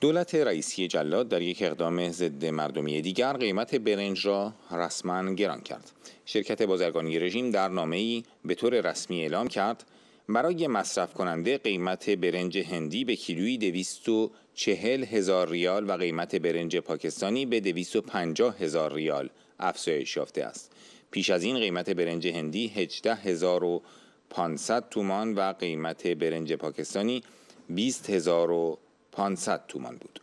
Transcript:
دولت رئیسی جلاد در یک اقدام ضد مردمی دیگر قیمت برنج را رسما گران کرد. شرکت بازرگانی رژیم در نامه ای به طور رسمی اعلام کرد برای مصرف کننده قیمت برنج هندی به کیلویی چهل هزار ریال و قیمت برنج پاکستانی به 250 هزار ریال افزایش یافته است. پیش از این قیمت برنج هندی 18500 تومان و قیمت برنج پاکستانی 20000 500 تومان بود